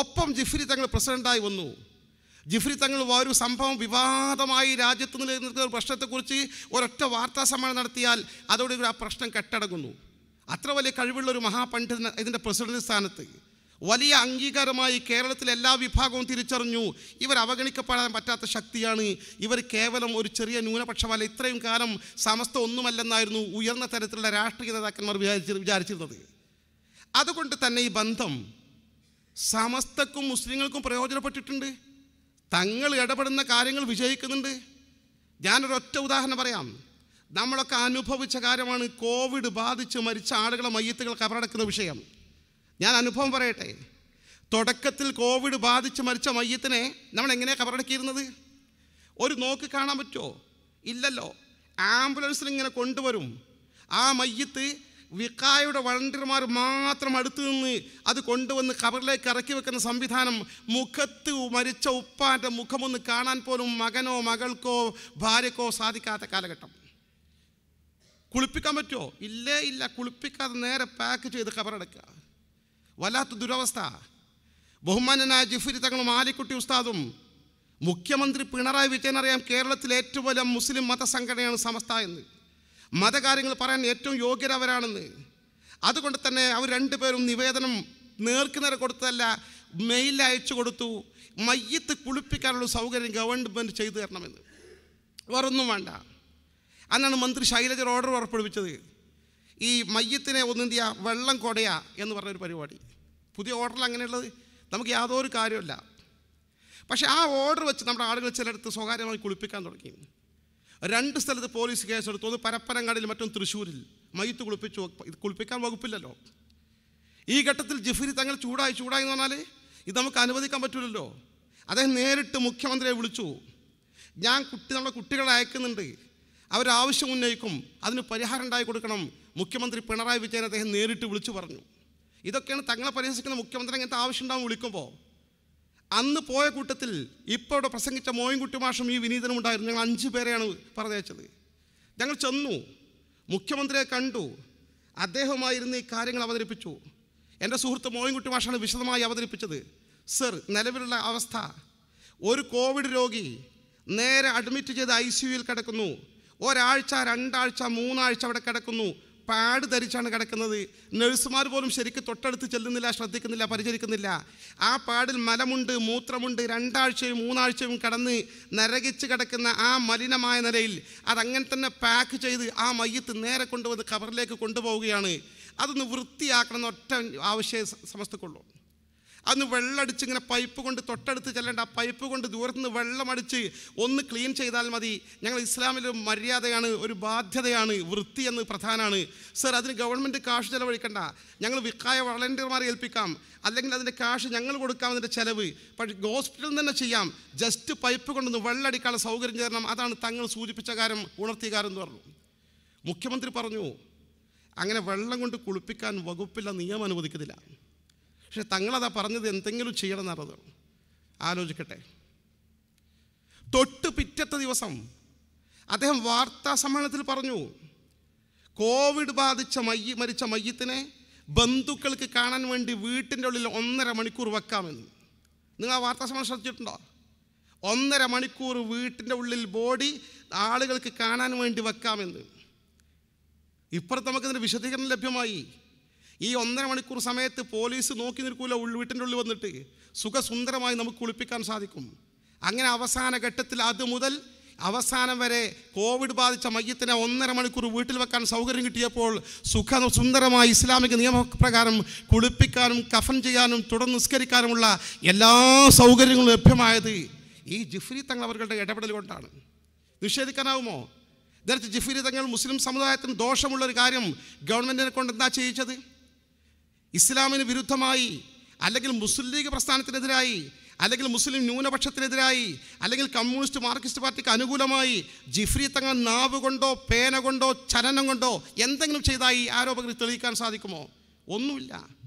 ഒപ്പം ജിഫ്രി തങ്ങൾ പ്രസിഡൻ്റായി വന്നു ജിഫ്രി തങ്ങൾ ഒരു സംഭവം വിവാദമായി രാജ്യത്ത് നിലനിൽക്കുന്ന ഒരു പ്രശ്നത്തെക്കുറിച്ച് ഒരൊറ്റ വാർത്താ സമ്മേളനം നടത്തിയാൽ അതോടുകൂടി ആ പ്രശ്നം കെട്ടടങ്ങുന്നു അത്ര വലിയ കഴിവുള്ള ഒരു മഹാപണ്ഡിതൻ ഇതിൻ്റെ പ്രസിഡന്റ് സ്ഥാനത്ത് വലിയ അംഗീകാരമായി കേരളത്തിലെ എല്ലാ വിഭാഗവും തിരിച്ചറിഞ്ഞു ഇവർ അവഗണിക്കപ്പെടാൻ പറ്റാത്ത ശക്തിയാണ് ഇവർ കേവലം ഒരു ചെറിയ ന്യൂനപക്ഷമല്ല ഇത്രയും കാലം സമസ്ത ഒന്നുമല്ലെന്നായിരുന്നു ഉയർന്ന തരത്തിലുള്ള രാഷ്ട്രീയ നേതാക്കന്മാർ വിചാരിച്ചിരുന്നത് അതുകൊണ്ട് തന്നെ ഈ ബന്ധം സമസ്തക്കും മുസ്ലിങ്ങൾക്കും പ്രയോജനപ്പെട്ടിട്ടുണ്ട് തങ്ങൾ ഇടപെടുന്ന കാര്യങ്ങൾ വിജയിക്കുന്നുണ്ട് ഞാനൊരൊറ്റ ഉദാഹരണം പറയാം നമ്മളൊക്കെ അനുഭവിച്ച കാര്യമാണ് കോവിഡ് ബാധിച്ച് മരിച്ച ആളുകളെ മയ്യത്തുകൾ കബറടക്കുന്ന വിഷയം ഞാൻ അനുഭവം പറയട്ടെ തുടക്കത്തിൽ കോവിഡ് ബാധിച്ച് മരിച്ച മയ്യത്തിനെ നമ്മൾ എങ്ങനെയാണ് കബറടക്കിയിരുന്നത് ഒരു നോക്ക് കാണാൻ പറ്റുമോ ഇല്ലല്ലോ ആംബുലൻസിൽ ഇങ്ങനെ കൊണ്ടുവരും ആ മയ്യത്ത് വിക്കായുടെ വളണ്ടിയർമാർ മാത്രം അടുത്തു നിന്ന് അത് കൊണ്ടുവന്ന് കവറിലേക്ക് ഇറക്കി വെക്കുന്ന സംവിധാനം മുഖത്ത് മരിച്ച ഉപ്പാൻ്റെ മുഖമൊന്ന് കാണാൻ പോലും മകനോ മകൾക്കോ ഭാര്യക്കോ സാധിക്കാത്ത കാലഘട്ടം കുളിപ്പിക്കാൻ പറ്റുമോ ഇല്ലേ ഇല്ല കുളിപ്പിക്കാതെ നേരെ പാക്ക് ചെയ്ത് കവറെടുക്കുക വല്ലാത്ത ദുരവസ്ഥ ബഹുമാനനായ ജിഫിരി തങ്ങളും ആലിക്കുട്ടി ഉസ്താദും മുഖ്യമന്ത്രി പിണറായി വിജയൻ അറിയാം കേരളത്തിലെ ഏറ്റവും വലിയ മുസ്ലിം മതസംഘടനയാണ് സമസ്ത എന്ന് മതകാര്യങ്ങൾ പറയാൻ ഏറ്റവും യോഗ്യരവരാണെന്ന് അതുകൊണ്ട് തന്നെ അവർ രണ്ടുപേരും നിവേദനം നേർക്കുനേരെ കൊടുത്തതല്ല മെയിൽ അയച്ചു കൊടുത്തു മയ്യത്ത് കുളിപ്പിക്കാനുള്ള സൗകര്യം ഗവൺമെൻറ് ചെയ്തു തരണമെന്ന് വേറൊന്നും വേണ്ട അന്നാണ് മന്ത്രി ശൈലജ ഓർഡർ പുറപ്പെടുവിച്ചത് ഈ മയ്യത്തിനെ ഒന്നെന്തിയ വെള്ളം കൊടയ എന്ന് പറഞ്ഞൊരു പരിപാടി പുതിയ ഓർഡറിൽ അങ്ങനെയുള്ളത് നമുക്ക് യാതൊരു കാര്യമല്ല പക്ഷേ ആ ഓർഡർ വെച്ച് നമ്മുടെ ആളുകൾ ചിലയിടത്ത് സ്വകാര്യമായി കുളിപ്പിക്കാൻ തുടങ്ങി രണ്ട് സ്ഥലത്ത് പോലീസ് കേസെടുത്തു ഒന്ന് പരപ്പനങ്ങാടിയിൽ മറ്റൊന്ന് തൃശ്ശൂരിൽ മയ്യത്ത് കുളിപ്പിച്ചു കുളിപ്പിക്കാൻ വകുപ്പില്ലല്ലോ ഈ ഘട്ടത്തിൽ ജിഫിരി തങ്ങൾ ചൂടായി ചൂടായി എന്ന് പറഞ്ഞാൽ ഇത് നമുക്ക് അനുവദിക്കാൻ പറ്റില്ലല്ലോ അദ്ദേഹം നേരിട്ട് മുഖ്യമന്ത്രിയെ വിളിച്ചു ഞാൻ കുട്ടി നമ്മുടെ കുട്ടികളെ അയക്കുന്നുണ്ട് അവരാവശ്യം ഉന്നയിക്കും അതിന് പരിഹാരം ഉണ്ടായി കൊടുക്കണം മുഖ്യമന്ത്രി പിണറായി വിജയൻ അദ്ദേഹം നേരിട്ട് വിളിച്ചു പറഞ്ഞു ഇതൊക്കെയാണ് തങ്ങളെ പരിഹസിക്കുന്ന മുഖ്യമന്ത്രി അങ്ങനത്തെ ആവശ്യം ഉണ്ടാവും വിളിക്കുമ്പോൾ അന്ന് പോയ കൂട്ടത്തിൽ ഇപ്പോൾ ഇവിടെ പ്രസംഗിച്ച മോയിൻകുട്ടി മാഷും ഈ വിനീതനും ഉണ്ടായിരുന്നു ഞങ്ങൾ അഞ്ച് പേരെയാണ് പറഞ്ഞയച്ചത് ഞങ്ങൾ ചെന്നു മുഖ്യമന്ത്രിയെ കണ്ടു അദ്ദേഹമായിരുന്നു ഈ കാര്യങ്ങൾ അവതരിപ്പിച്ചു എൻ്റെ സുഹൃത്ത് മോയിൻകുട്ടി മാഷാണ് വിശദമായി അവതരിപ്പിച്ചത് സർ നിലവിലുള്ള അവസ്ഥ ഒരു കോവിഡ് രോഗി നേരെ അഡ്മിറ്റ് ചെയ്ത് ഐ സി കിടക്കുന്നു ഒരാഴ്ച രണ്ടാഴ്ച മൂന്നാഴ്ച അവിടെ കിടക്കുന്നു പാട് ധരിച്ചാണ് കിടക്കുന്നത് നഴ്സുമാർ പോലും ശരിക്ക് തൊട്ടടുത്ത് ചെല്ലുന്നില്ല ശ്രദ്ധിക്കുന്നില്ല പരിചരിക്കുന്നില്ല ആ പാടിൽ മലമുണ്ട് മൂത്രമുണ്ട് രണ്ടാഴ്ചയും മൂന്നാഴ്ചയും കടന്ന് നരകിച്ച് കിടക്കുന്ന ആ മലിനമായ നിലയിൽ അതങ്ങനെ തന്നെ പാക്ക് ചെയ്ത് ആ മയ്യത്ത് നേരെ കൊണ്ടുവന്ന് കവറിലേക്ക് കൊണ്ടുപോവുകയാണ് അതൊന്ന് വൃത്തിയാക്കണം എന്നൊറ്റ ആവശ്യ സമസ്തക്കുള്ളൂ അന്ന് വെള്ളമടിച്ച് ഇങ്ങനെ പൈപ്പ് കൊണ്ട് തൊട്ടടുത്ത് ചെല്ലേണ്ട ആ പൈപ്പ് കൊണ്ട് ദൂരത്തുനിന്ന് വെള്ളമടിച്ച് ഒന്ന് ക്ലീൻ ചെയ്താൽ മതി ഞങ്ങൾ ഇസ്ലാമിൽ മര്യാദയാണ് ഒരു ബാധ്യതയാണ് വൃത്തി എന്ന് പ്രധാനമാണ് സർ അതിന് ഗവൺമെൻറ് കാശ് ചെലവഴിക്കണ്ട ഞങ്ങൾ വിക്കായ വളണ്ടിയർമാരെ ഏൽപ്പിക്കാം അല്ലെങ്കിൽ അതിൻ്റെ കാശ് ഞങ്ങൾ കൊടുക്കാം അതിൻ്റെ ചിലവ് പക്ഷേ ഹോസ്പിറ്റലിൽ തന്നെ ചെയ്യാം ജസ്റ്റ് പൈപ്പ് കൊണ്ടൊന്ന് വെള്ളമടിക്കാനുള്ള സൗകര്യം ചേരണം അതാണ് തങ്ങൾ സൂചിപ്പിച്ച കാര്യം ഉണർത്തിയ കാര്യം എന്ന് പറഞ്ഞു മുഖ്യമന്ത്രി പറഞ്ഞു അങ്ങനെ വെള്ളം കൊണ്ട് കുളിപ്പിക്കാൻ വകുപ്പില്ല നിയമം അനുവദിക്കുന്നില്ല പക്ഷെ തങ്ങളതാ പറഞ്ഞത് എന്തെങ്കിലും ചെയ്യണമെന്നറിയത് ആലോചിക്കട്ടെ തൊട്ട് പിറ്റത്തെ ദിവസം അദ്ദേഹം വാർത്താ സമ്മേളനത്തിൽ പറഞ്ഞു കോവിഡ് ബാധിച്ച മയ്യി മരിച്ച മയ്യത്തിനെ ബന്ധുക്കൾക്ക് കാണാൻ വേണ്ടി വീട്ടിൻ്റെ ഉള്ളിൽ ഒന്നര മണിക്കൂർ വെക്കാമെന്ന് നിങ്ങൾ ആ വാർത്താ സമ്മേളനം ശ്രദ്ധിച്ചിട്ടുണ്ടോ ഒന്നര മണിക്കൂർ വീട്ടിൻ്റെ ഉള്ളിൽ ബോഡി ആളുകൾക്ക് കാണാൻ വേണ്ടി വെക്കാമെന്ന് ഇപ്പുറത്ത് നമുക്കിതിൻ്റെ വിശദീകരണം ലഭ്യമായി ഈ ഒന്നര മണിക്കൂർ സമയത്ത് പോലീസ് നോക്കി നിൽക്കൂല ഉള്ളു വീട്ടിൻ്റെ ഉള്ളിൽ വന്നിട്ട് സുഖസുന്ദരമായി നമുക്ക് കുളിപ്പിക്കാൻ സാധിക്കും അങ്ങനെ അവസാന ഘട്ടത്തിൽ അത് മുതൽ അവസാനം വരെ കോവിഡ് ബാധിച്ച മയ്യത്തിനെ ഒന്നര മണിക്കൂർ വീട്ടിൽ വെക്കാൻ സൗകര്യം കിട്ടിയപ്പോൾ സുഖ സുന്ദരമായ ഇസ്ലാമിക നിയമപ്രകാരം കുളിപ്പിക്കാനും കഫൻ ചെയ്യാനും തുടർന്ന് നിസ്കരിക്കാനുമുള്ള എല്ലാ സൗകര്യങ്ങളും ലഭ്യമായത് ഈ ജിഫ്രി തങ്ങൾ അവരുടെ ഇടപെടൽ കൊണ്ടാണ് നിഷേധിക്കാനാവുമോ നേരത്തെ ജിഫ്രി തങ്ങൾ മുസ്ലിം സമുദായത്തിന് ദോഷമുള്ളൊരു കാര്യം ഗവൺമെൻറ്റിനെ കൊണ്ട് എന്താ ചെയ്യിച്ചത് ഇസ്ലാമിന് വിരുദ്ധമായി അല്ലെങ്കിൽ മുസ്ലിം ലീഗ് പ്രസ്ഥാനത്തിനെതിരായി അല്ലെങ്കിൽ മുസ്ലിം ന്യൂനപക്ഷത്തിനെതിരായി അല്ലെങ്കിൽ കമ്മ്യൂണിസ്റ്റ് മാർക്സിസ്റ്റ് പാർട്ടിക്ക് അനുകൂലമായി ജിഫ്രി തങ്ങൾ നാവ് കൊണ്ടോ പേന കൊണ്ടോ ചലനം കൊണ്ടോ എന്തെങ്കിലും ചെയ്തായി ആരോപകർ തെളിയിക്കാൻ സാധിക്കുമോ ഒന്നുമില്ല